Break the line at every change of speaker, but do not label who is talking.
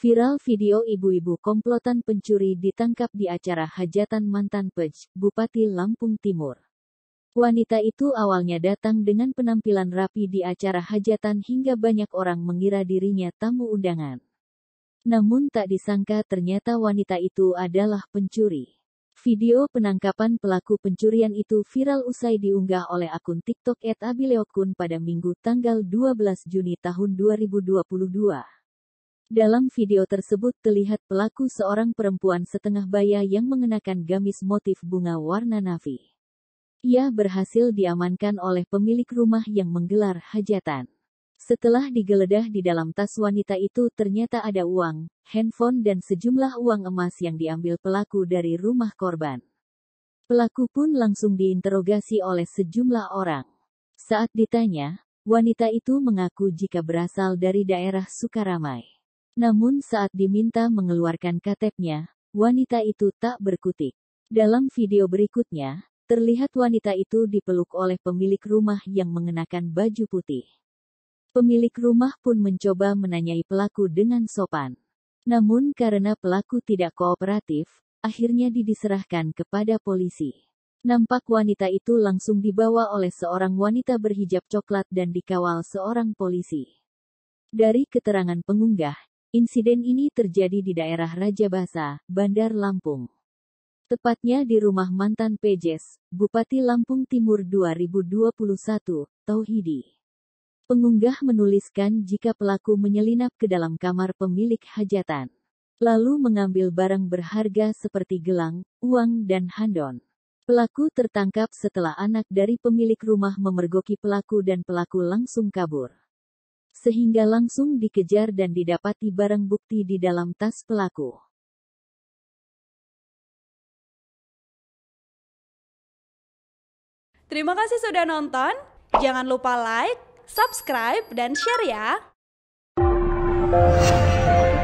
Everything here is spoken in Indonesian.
Viral video ibu-ibu komplotan pencuri ditangkap di acara hajatan mantan Pej, Bupati Lampung Timur. Wanita itu awalnya datang dengan penampilan rapi di acara hajatan hingga banyak orang mengira dirinya tamu undangan. Namun tak disangka ternyata wanita itu adalah pencuri. Video penangkapan pelaku pencurian itu viral usai diunggah oleh akun TikTok @abileokun pada Minggu tanggal 12 Juni tahun 2022. Dalam video tersebut terlihat pelaku seorang perempuan setengah baya yang mengenakan gamis motif bunga warna navy. Ia berhasil diamankan oleh pemilik rumah yang menggelar hajatan. Setelah digeledah di dalam tas wanita itu ternyata ada uang, handphone dan sejumlah uang emas yang diambil pelaku dari rumah korban. Pelaku pun langsung diinterogasi oleh sejumlah orang. Saat ditanya, wanita itu mengaku jika berasal dari daerah Sukaramai. Namun saat diminta mengeluarkan kateknya, wanita itu tak berkutik. Dalam video berikutnya, terlihat wanita itu dipeluk oleh pemilik rumah yang mengenakan baju putih. Pemilik rumah pun mencoba menanyai pelaku dengan sopan. Namun karena pelaku tidak kooperatif, akhirnya didiserahkan kepada polisi. Nampak wanita itu langsung dibawa oleh seorang wanita berhijab coklat dan dikawal seorang polisi. Dari keterangan pengunggah, Insiden ini terjadi di daerah Raja Basa, Bandar Lampung. Tepatnya di rumah mantan Pejes, Bupati Lampung Timur 2021, Tauhidi. Pengunggah menuliskan jika pelaku menyelinap ke dalam kamar pemilik hajatan. Lalu mengambil barang berharga seperti gelang, uang dan handon. Pelaku tertangkap setelah anak dari pemilik rumah memergoki pelaku dan pelaku langsung kabur sehingga langsung dikejar dan didapati barang bukti di dalam tas pelaku. Terima kasih sudah nonton. Jangan lupa like, subscribe, dan share ya.